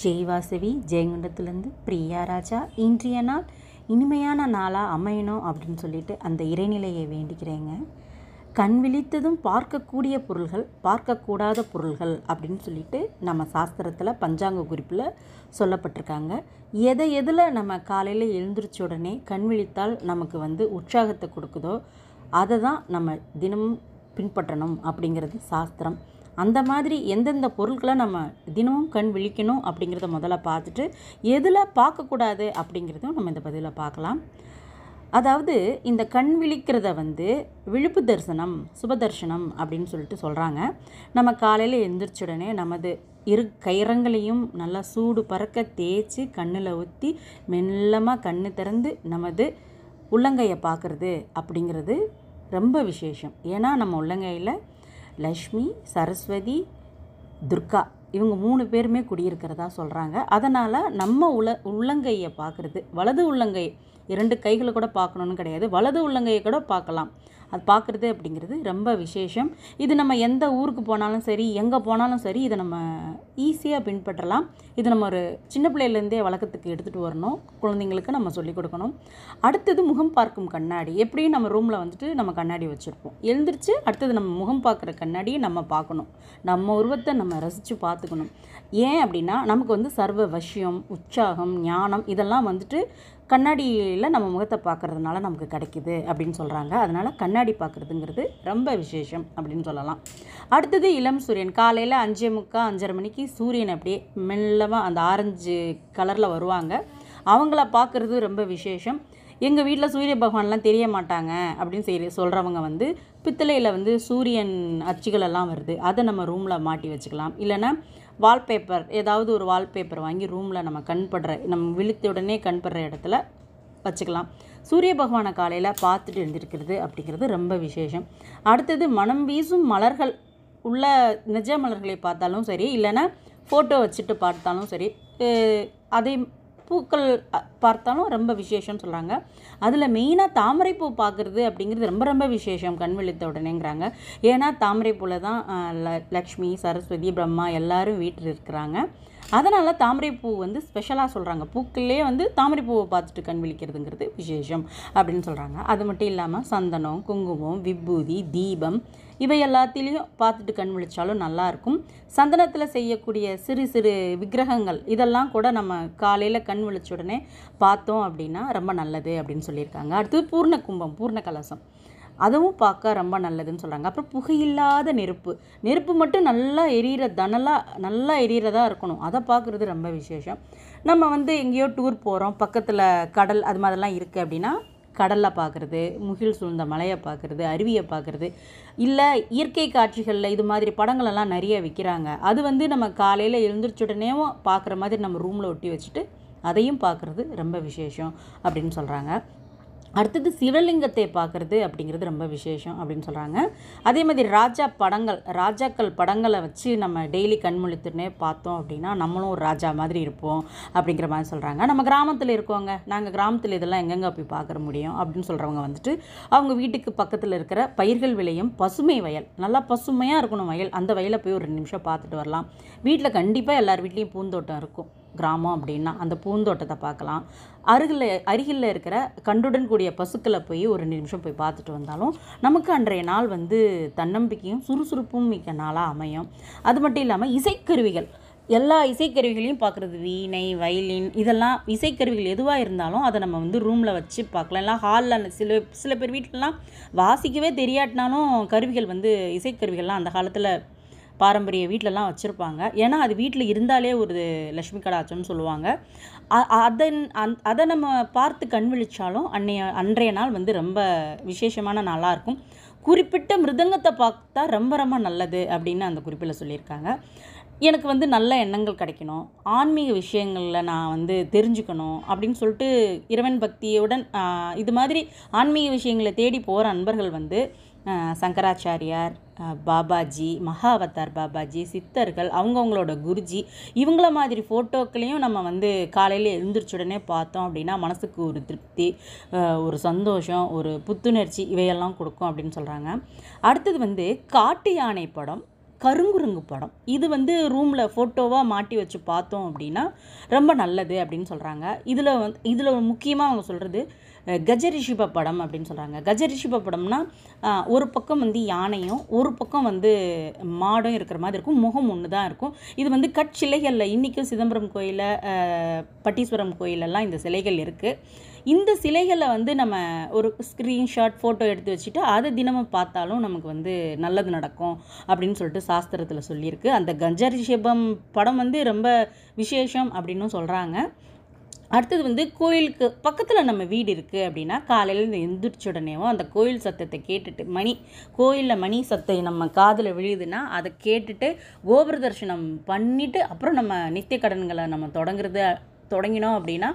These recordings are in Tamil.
ஜெய் வாசவி ஜெயங்குண்டத்துலேருந்து பிரியா ராஜா இன்றைய நாள் இனிமையான நாளாக அமையணும் அப்படின்னு சொல்லிட்டு அந்த இறைநிலையை வேண்டிக்கிறேங்க கண் விழித்ததும் பார்க்கக்கூடிய பொருள்கள் பார்க்கக்கூடாத பொருள்கள் அப்படின்னு சொல்லிட்டு நம்ம சாஸ்திரத்தில் பஞ்சாங்க குறிப்பில் சொல்லப்பட்டிருக்காங்க எதை எதில் நம்ம காலையில் எழுந்திரிச்ச உடனே கண் விழித்தால் நமக்கு வந்து உற்சாகத்தை கொடுக்குதோ அதை தான் நம்ம தினமும் பின்பற்றணும் அப்படிங்கிறது சாஸ்திரம் அந்த மாதிரி எந்தெந்த பொருட்களை நம்ம தினமும் கண் விழிக்கணும் அப்படிங்கிறத முதல்ல பார்த்துட்டு எதில் பார்க்கக்கூடாது அப்படிங்கிறதும் நம்ம இந்த பதிவில் பார்க்கலாம் அதாவது இந்த கண் விழிக்கிறத வந்து விழுப்பு தரிசனம் சுபதர்சனம் அப்படின்னு சொல்லிட்டு சொல்கிறாங்க நம்ம காலையில் எழுந்திரிச்ச உடனே நமது இரு கயிறங்களையும் நல்லா சூடு பறக்க தேய்ச்சி கண்ணில் ஊற்றி மெல்லமாக கண் திறந்து நமது உள்ளங்கையை பார்க்குறது அப்படிங்கிறது ரொம்ப விசேஷம் ஏன்னா நம்ம உள்ளங்கையில் லக்ஷ்மி சரஸ்வதி துர்கா இவங்க மூணு பேருமே குடியிருக்கிறதா சொல்கிறாங்க அதனால் நம்ம உல உள்ளங்கையை பார்க்குறது வலது உள்ளங்கை இரண்டு கைகளை கூட பார்க்கணுன்னு கிடையாது வலது உள்ளங்கையை கூட பார்க்கலாம் அது பார்க்குறது அப்படிங்கிறது ரொம்ப விசேஷம் இது நம்ம எந்த ஊருக்கு போனாலும் சரி எங்கே போனாலும் சரி இதை நம்ம ஈஸியாக பின்பற்றலாம் இது நம்ம ஒரு சின்ன பிள்ளையிலேருந்தே வழக்கத்துக்கு எடுத்துகிட்டு வரணும் குழந்தைங்களுக்கு நம்ம சொல்லிக் கொடுக்கணும் அடுத்தது முகம் பார்க்கும் கண்ணாடி எப்படியும் நம்ம ரூமில் வந்துட்டு நம்ம கண்ணாடி வச்சுருப்போம் எழுந்திரிச்சு அடுத்தது நம்ம முகம் பார்க்குற கண்ணாடியை நம்ம பார்க்கணும் நம்ம உருவத்தை நம்ம ரசித்து பார்த்துக்கணும் ஏன் அப்படின்னா நமக்கு வந்து சர்வ வசியம் உற்சாகம் ஞானம் இதெல்லாம் வந்துட்டு கண்ணாடியில் நம்ம முகத்தை பார்க்குறதுனால நமக்கு கிடைக்கிது அப்படின்னு சொல்கிறாங்க அதனால் கண்ணாடி பார்க்குறதுங்கிறது ரொம்ப விசேஷம் அப்படின்னு சொல்லலாம் அடுத்தது இளம் சூரியன் காலையில் அஞ்சே முக்கால் அஞ்சரை மணிக்கு சூரியன் அப்படியே மெல்லமாக அந்த ஆரஞ்சு கலரில் வருவாங்க அவங்கள பார்க்குறது ரொம்ப விசேஷம் எங்கள் வீட்டில் சூரிய பகவான்லாம் தெரிய மாட்டாங்க அப்படின்னு சொல்லி சொல்கிறவங்க வந்து பித்தளையில் வந்து சூரியன் அச்சுகளெல்லாம் வருது அதை நம்ம ரூமில் மாட்டி வச்சுக்கலாம் இல்லைன்னா வால்பேப்பர் ஏதாவது ஒரு வால்பேப்பர் வாங்கி ரூமில் நம்ம கண்படுற நம்ம விழுத்த உடனே கண்படுற இடத்துல வச்சுக்கலாம் சூரிய பகவானை காலையில் பார்த்துட்டு எழுந்திருக்கிறது அப்படிங்கிறது ரொம்ப விசேஷம் அடுத்தது மனம் வீசும் மலர்கள் உள்ள நிஜ மலர்களை பார்த்தாலும் சரி இல்லைன்னா ஃபோட்டோ வச்சுட்டு பார்த்தாலும் சரி அதே பூக்கள் பார்த்தாலும் ரொம்ப விசேஷம்னு சொல்கிறாங்க அதில் மெயினாக தாமரைப்பூ பார்க்குறது அப்படிங்கிறது ரொம்ப ரொம்ப விசேஷம் கண்வெளித்த உடனேங்கிறாங்க ஏன்னா தாமரைப்பூவில் தான் லக்ஷ்மி சரஸ்வதி பிரம்மா எல்லோரும் வீட்டில் இருக்கிறாங்க அதனால் தாமரைப்பூ வந்து ஸ்பெஷலாக சொல்கிறாங்க பூக்களே வந்து தாமரை பூவை பார்த்துட்டு கண் விழிக்கிறதுங்கிறது விசேஷம் அப்படின்னு சொல்கிறாங்க அது மட்டும் இல்லாமல் சந்தனம் குங்குமம் விபூதி தீபம் இவை எல்லாத்திலையும் பார்த்துட்டு கண் விழிச்சாலும் நல்லாயிருக்கும் சந்தனத்தில் செய்யக்கூடிய சிறு சிறு விக்கிரகங்கள் இதெல்லாம் கூட நம்ம காலையில் கண் விழிச்ச உடனே பார்த்தோம் அப்படின்னா ரொம்ப நல்லது அப்படின்னு சொல்லியிருக்காங்க அடுத்தது பூர்ண கும்பம் பூர்ண கலசம் அதுவும் பார்க்க ரொம்ப நல்லதுன்னு சொல்கிறாங்க அப்புறம் புகையில்லாத நெருப்பு நெருப்பு மட்டும் நல்லா எரியிற தனலாக நல்லா எரியிறதா இருக்கணும் அதை பார்க்குறது ரொம்ப விசேஷம் நம்ம வந்து எங்கேயோ டூர் போகிறோம் பக்கத்தில் கடல் அது மாதிரிலாம் இருக்குது அப்படின்னா கடலில் பார்க்குறது முகில் சூழ்ந்த மலையை பார்க்குறது அருவியை பார்க்குறது இல்லை இயற்கை காட்சிகளில் இது மாதிரி படங்களெல்லாம் நிறைய விற்கிறாங்க அது வந்து நம்ம காலையில் எழுந்திரிச்ச உடனேவும் பார்க்குற மாதிரி நம்ம ரூமில் ஒட்டி வச்சுட்டு அதையும் பார்க்குறது ரொம்ப விசேஷம் அப்படின்னு சொல்கிறாங்க அடுத்தது சிவலிங்கத்தை பார்க்குறது அப்படிங்கிறது ரொம்ப விசேஷம் அப்படின்னு சொல்கிறாங்க அதே மாதிரி ராஜா படங்கள் ராஜாக்கள் படங்களை வச்சு நம்ம டெய்லி கண்மொழித்துனே பார்த்தோம் அப்படின்னா நம்மளும் ஒரு ராஜா மாதிரி இருப்போம் அப்படிங்கிற மாதிரி சொல்கிறாங்க நம்ம கிராமத்தில் இருக்கோங்க நாங்கள் கிராமத்தில் இதெல்லாம் எங்கெங்கே போய் பார்க்குற முடியும் அப்படின்னு சொல்கிறவங்க வந்துட்டு அவங்க வீட்டுக்கு பக்கத்தில் இருக்கிற பயிர்கள் விளையும் பசுமை வயல் நல்லா பசுமையாக இருக்கணும் வயல் அந்த வயலை போய் ஒரு நிமிஷம் பார்த்துட்டு வரலாம் வீட்டில் கண்டிப்பாக எல்லார் வீட்லேயும் பூந்தோட்டம் இருக்கும் கிராமம் அப்படின்னா அந்த பூந்தோட்டத்தை பார்க்கலாம் அருகில் அருகில் இருக்கிற கண்டுடன் கூடிய பசுக்களை போய் ஒரு நிமிஷம் போய் பார்த்துட்டு வந்தாலும் நமக்கு அன்றைய நாள் வந்து தன்னம்பிக்கையும் சுறுசுறுப்பும் மிக்க நாளாக அமையும் அது மட்டும் இல்லாமல் இசைக்கருவிகள் எல்லா இசைக்கருவிகளையும் பார்க்குறது வீணை வயலின் இதெல்லாம் இசைக்கருவிகள் எதுவாக இருந்தாலும் அதை நம்ம வந்து ரூமில் வச்சு பார்க்கலாம் எல்லாம் ஹாலில் அந்த சில சில பேர் வீட்டிலலாம் வாசிக்கவே தெரியாட்டினாலும் கருவிகள் வந்து இசைக்கருவிகள்லாம் அந்த காலத்தில் பாரம்பரிய வீட்டிலலாம் வச்சுருப்பாங்க ஏன்னா அது வீட்டில் இருந்தாலே ஒரு லக்ஷ்மி கடாச்சம்னு சொல்லுவாங்க அதன் அந் அதை நம்ம பார்த்து கண் விழிச்சாலும் அன்னைய அன்றைய நாள் வந்து ரொம்ப விசேஷமான நாளாக இருக்கும் குறிப்பிட்ட மிருதங்கத்தை பார்த்தா ரொம்ப ரொம்ப நல்லது அப்படின்னு அந்த குறிப்பில் சொல்லியிருக்காங்க எனக்கு வந்து நல்ல எண்ணங்கள் கிடைக்கணும் ஆன்மீக விஷயங்களில் நான் வந்து தெரிஞ்சுக்கணும் அப்படின்னு சொல்லிட்டு இறைவன் பக்தியுடன் இது மாதிரி ஆன்மீக விஷயங்களை தேடி போகிற அன்பர்கள் வந்து சங்கராச்சாரியார் பாபாஜி மகாவதார் பாபாஜி சித்தர்கள் அவங்கவுங்களோட குருஜி இவங்கள மாதிரி ஃபோட்டோக்களையும் நம்ம வந்து காலையில் எழுந்திரிச்ச உடனே பார்த்தோம் அப்படின்னா மனசுக்கு ஒரு திருப்தி ஒரு சந்தோஷம் ஒரு புத்துணர்ச்சி இவையெல்லாம் கொடுக்கும் அப்படின்னு சொல்கிறாங்க அடுத்தது வந்து காட்டு யானை படம் கருங்குருங்கு படம் இது வந்து ரூமில் ஃபோட்டோவாக மாட்டி வச்சு பார்த்தோம் அப்படின்னா ரொம்ப நல்லது அப்படின்னு சொல்கிறாங்க இதில் வந்து இதில் முக்கியமாக அவங்க சொல்கிறது கஜரிஷிப படம் அப்படின்னு சொல்கிறாங்க கஜரிஷிப படம்னா ஒரு பக்கம் வந்து யானையும் ஒரு பக்கம் வந்து மாடும் இருக்கிற மாதிரி இருக்கும் முகம் ஒன்று தான் இருக்கும் இது வந்து கட் சிலைகளில் இன்றைக்கும் சிதம்பரம் கோயிலில் பட்டீஸ்வரம் கோயிலெல்லாம் இந்த சிலைகள் இருக்குது இந்த சிலைகளை வந்து நம்ம ஒரு ஸ்க்ரீன்ஷாட் ஃபோட்டோ எடுத்து வச்சுட்டு அதை தினமும் பார்த்தாலும் நமக்கு வந்து நல்லது நடக்கும் அப்படின்னு சொல்லிட்டு சாஸ்திரத்தில் சொல்லியிருக்கு அந்த கஞ்சரிஷபம் படம் வந்து ரொம்ப விசேஷம் அப்படின்னு சொல்கிறாங்க அடுத்தது வந்து கோயிலுக்கு பக்கத்தில் நம்ம வீடு இருக்குது அப்படின்னா காலையில் எந்திரிச்ச உடனேவோ அந்த கோயில் சத்தத்தை கேட்டுட்டு மணி கோயிலில் மணி சத்தை நம்ம காதில் விழுதுன்னா அதை கேட்டுட்டு கோபுர தரிசனம் பண்ணிவிட்டு அப்புறம் நம்ம நித்திய கடன்களை நம்ம தொடங்குறது தொடங்கினோம் அப்படின்னா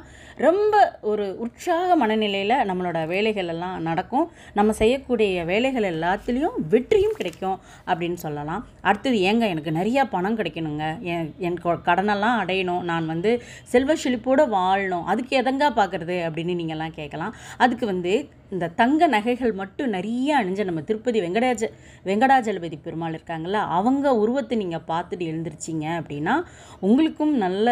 ரொம்ப ஒரு உற்சாக மனநிலையில் நம்மளோட வேலைகள் எல்லாம் நடக்கும் நம்ம செய்யக்கூடிய வேலைகள் எல்லாத்துலேயும் வெற்றியும் கிடைக்கும் அப்படின்னு சொல்லலாம் அடுத்தது ஏங்க எனக்கு நிறையா பணம் கிடைக்கணுங்க என் என் கடனெல்லாம் அடையணும் நான் வந்து செல்வ செழிப்போடு வாழணும் அதுக்கு எதங்க பார்க்குறது அப்படின்னு நீங்கள்லாம் கேட்கலாம் அதுக்கு வந்து இந்த தங்க நகைகள் மட்டும் நிறைய அணிஞ்ச நம்ம திருப்பதி வெங்கடாஜ வெங்கடாஜலபதி பெருமாள் இருக்காங்களா அவங்க உருவத்தை நீங்கள் பார்த்துட்டு எழுந்திருச்சிங்க அப்படின்னா உங்களுக்கும் நல்ல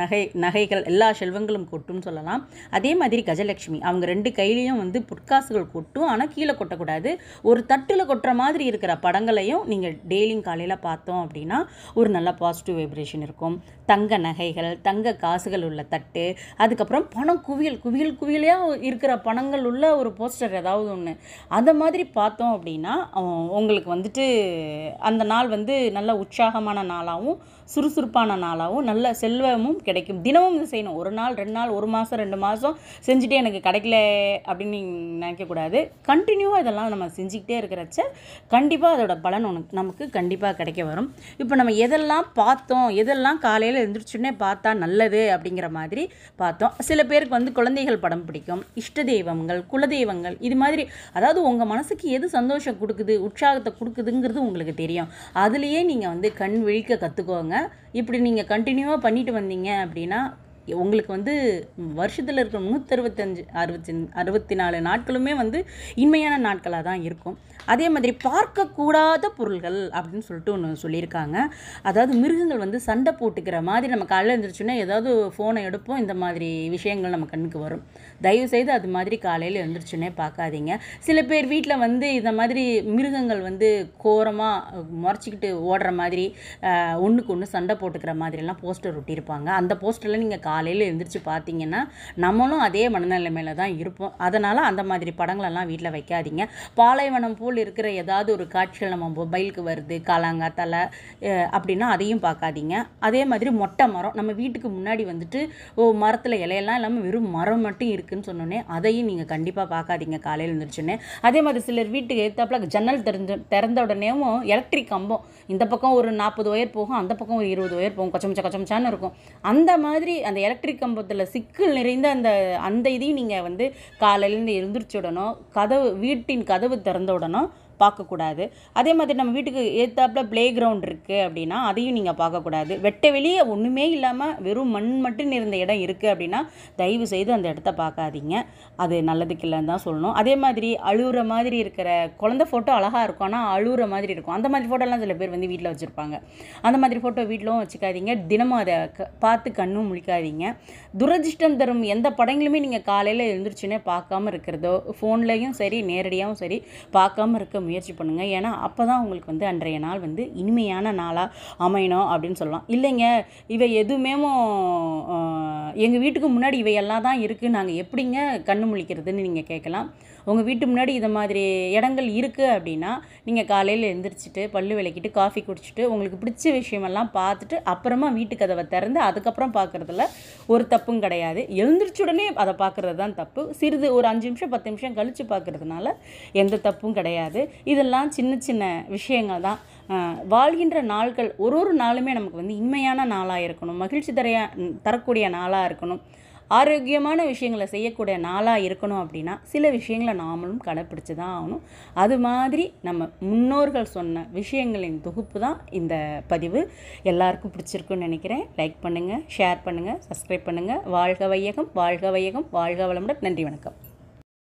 நகை நகைகள் எல்லா செல்வங்களும் கொட்டும்னு சொல்லலாம் அதே மாதிரி கஜலட்சுமி அவங்க ரெண்டு கையிலையும் வந்து புட்காசுகள் கொட்டும் ஆனால் கீழே கொட்டக்கூடாது ஒரு தட்டில் கொட்டுற மாதிரி இருக்கிற படங்களையும் நீங்கள் டெய்லியும் காலையில் பார்த்தோம் அப்படின்னா ஒரு நல்ல பாசிட்டிவ் வைப்ரேஷன் இருக்கும் தங்க நகைகள் தங்க காசுகள் உள்ள தட்டு அதுக்கப்புறம் பணம் குவியல் குவியல் குவியலையாக இருக்கிற பணங்கள் தகவல் உள்ள ஒரு போஸ்டர் ஏதாவது ஒன்று அந்த மாதிரி பார்த்தோம் அப்படின்னா உங்களுக்கு வந்துட்டு அந்த நாள் வந்து நல்ல உற்சாகமான நாளாகவும் சுறுசுறுப்பான நாளாகவும் நல்ல செல்வமும் கிடைக்கும் தினமும் இது செய்யணும் ஒரு நாள் ரெண்டு நாள் ஒரு மாதம் ரெண்டு மாதம் செஞ்சுட்டு எனக்கு கிடைக்கல அப்படின்னு நீங்கள் நினைக்கக்கூடாது கண்டினியூவாக இதெல்லாம் நம்ம செஞ்சுக்கிட்டே இருக்கிறச்ச கண்டிப்பாக அதோட பலன் உனக்கு நமக்கு கண்டிப்பாக கிடைக்க வரும் இப்போ நம்ம எதெல்லாம் பார்த்தோம் எதெல்லாம் காலையில் எழுந்திரிச்சுன்னே பார்த்தா நல்லது அப்படிங்கிற மாதிரி பார்த்தோம் சில பேருக்கு வந்து குழந்தைகள் படம் பிடிக்கும் இஷ்ட தெய்வங்கள் தெய்வங்கள் குலதெய்வங்கள் இது மாதிரி அதாவது உங்கள் மனசுக்கு எது சந்தோஷம் கொடுக்குது உற்சாகத்தை கொடுக்குதுங்கிறது உங்களுக்கு தெரியும் அதுலேயே நீங்கள் வந்து கண் விழிக்க கற்றுக்கோங்க இப்படி நீங்கள் கண்டினியூவாக பண்ணிட்டு வந்தீங்க அப்படின்னா உங்களுக்கு வந்து வருஷத்தில் இருக்கிற நூற்றறுபத்தஞ்சு அறுபத்தி அறுபத்தி நாலு நாட்களுமே வந்து இன்மையான நாட்களாக தான் இருக்கும் அதே மாதிரி பார்க்கக்கூடாத பொருள்கள் அப்படின்னு சொல்லிட்டு ஒன்று சொல்லியிருக்காங்க அதாவது மிருகங்கள் வந்து சண்டை போட்டுக்கிற மாதிரி நம்ம காலையில் எழுந்திரிச்சுன்னா ஏதாவது ஃபோனை எடுப்போம் இந்த மாதிரி விஷயங்கள் நம்ம கண்ணுக்கு வரும் தயவுசெய்து அது மாதிரி காலையில் எழுந்திரிச்சோன்னே பார்க்காதீங்க சில பேர் வீட்டில் வந்து இந்த மாதிரி மிருகங்கள் வந்து கோரமாக முறைச்சிக்கிட்டு ஓடுற மாதிரி ஒன்றுக்கு ஒன்று சண்டை போட்டுக்கிற மாதிரிலாம் போஸ்டர் ஒட்டியிருப்பாங்க அந்த போஸ்டரில் நீங்கள் காலையில் எழுந்திரிச்சு பார்த்தீங்கன்னா நம்மளும் அதே மனநிலைமையில் தான் இருப்போம் அதனால் அந்த மாதிரி படங்களெல்லாம் வீட்டில் வைக்காதீங்க பாலைவனம் போல் இருக்கிற ஏதாவது ஒரு காட்சிகள் நம்ம மொபைலுக்கு வருது காலாங்கா தலை அப்படின்னா அதையும் பார்க்காதீங்க அதே மாதிரி மொட்டை மரம் நம்ம வீட்டுக்கு முன்னாடி வந்துட்டு ஓ மரத்தில் இலையெல்லாம் இல்லாமல் வெறும் மரம் மட்டும் இருக்குதுன்னு சொன்னோன்னே அதையும் நீங்கள் கண்டிப்பாக பார்க்காதீங்க காலையில் எழுந்திரிச்சோன்னே அதே மாதிரி சிலர் வீட்டுக்கு ஏற்றாப்புல ஜன்னல் திறந்த திறந்த உடனேவும் எலக்ட்ரிக் கம்பம் இந்த பக்கம் ஒரு நாற்பது ஒயர் போகும் அந்த பக்கம் ஒரு இருபது ஒயர் போகும் கொச்சமுச்சா கொச்சமிச்சான்னு இருக்கும் அந்த மாதிரி அந்த எலக்ட்ரிக் கம்பத்தில் சிக்கல் நிறைந்த அந்த அந்த இதையும் நீங்கள் வந்து காலையிலேருந்து எழுந்திரிச்சு விடணும் கதவு வீட்டின் கதவு திறந்த உடனே பார்க்கக்கூடாது அதே மாதிரி நம்ம வீட்டுக்கு ஏற்றாப்புல ப்ளே கிரவுண்ட் இருக்குது அப்படின்னா அதையும் நீங்கள் பார்க்கக்கூடாது வெட்ட வெளியே ஒன்றுமே இல்லாமல் வெறும் மண் மட்டும் இருந்த இடம் இருக்குது அப்படின்னா தயவு செய்து அந்த இடத்த பார்க்காதீங்க அது நல்லதுக்கு இல்லைன்னு தான் சொல்லணும் அதே மாதிரி அழுகிற மாதிரி இருக்கிற குழந்த ஃபோட்டோ அழகாக இருக்கும் ஆனால் அழுகிற மாதிரி இருக்கும் அந்த மாதிரி ஃபோட்டோலாம் சில பேர் வந்து வீட்டில் வச்சுருப்பாங்க அந்த மாதிரி ஃபோட்டோ வீட்டிலும் வச்சுக்காதீங்க தினமும் அதை க பார்த்து கண்ணும் முழிக்காதீங்க துரதிர்ஷ்டம் தரும் எந்த படங்களுமே நீங்கள் காலையில் எழுந்திரிச்சுன்னே பார்க்காம இருக்கிறதோ ஃபோன்லேயும் சரி நேரடியாகவும் சரி பார்க்காம இருக்க முயற்சி பண்ணுங்கள் ஏன்னா அப்போ தான் உங்களுக்கு வந்து அன்றைய நாள் வந்து இனிமையான நாளாக அமையணும் அப்படின்னு சொல்லலாம் இல்லைங்க இவை எதுவுமே எங்கள் வீட்டுக்கு முன்னாடி இவையெல்லாம் தான் இருக்குது நாங்கள் எப்படிங்க கண்ணு முழிக்கிறதுன்னு நீங்கள் கேட்கலாம் உங்கள் வீட்டு முன்னாடி இது மாதிரி இடங்கள் இருக்குது அப்படின்னா நீங்கள் காலையில் எழுந்திரிச்சிட்டு பல்லு விளக்கிட்டு காஃபி குடிச்சிட்டு உங்களுக்கு பிடிச்ச விஷயமெல்லாம் பார்த்துட்டு அப்புறமா வீட்டு கதவை திறந்து அதுக்கப்புறம் பார்க்குறதுல ஒரு தப்பும் கிடையாது எழுந்திரிச்ச உடனே அதை பார்க்குறது தான் தப்பு சிறிது ஒரு அஞ்சு நிமிஷம் பத்து நிமிஷம் கழித்து பார்க்குறதுனால எந்த தப்பும் கிடையாது இதெல்லாம் சின்ன சின்ன விஷயங்கள் தான் வாழ்கின்ற நாள்கள் ஒரு ஒரு நாளுமே நமக்கு வந்து இன்மையான நாளாக இருக்கணும் மகிழ்ச்சி தரைய தரக்கூடிய நாளாக இருக்கணும் ஆரோக்கியமான விஷயங்களை செய்யக்கூடிய நாளாக இருக்கணும் அப்படின்னா சில விஷயங்களை நாமளும் கடைப்பிடிச்சி தான் ஆகணும் அது மாதிரி நம்ம முன்னோர்கள் சொன்ன விஷயங்களின் தொகுப்பு தான் இந்த பதிவு எல்லாருக்கும் பிடிச்சிருக்குன்னு நினைக்கிறேன் லைக் பண்ணுங்கள் ஷேர் பண்ணுங்கள் சப்ஸ்கிரைப் பண்ணுங்கள் வாழ்க வையகம் வாழ்க வையகம் வாழ்க வளமுடன் நன்றி வணக்கம்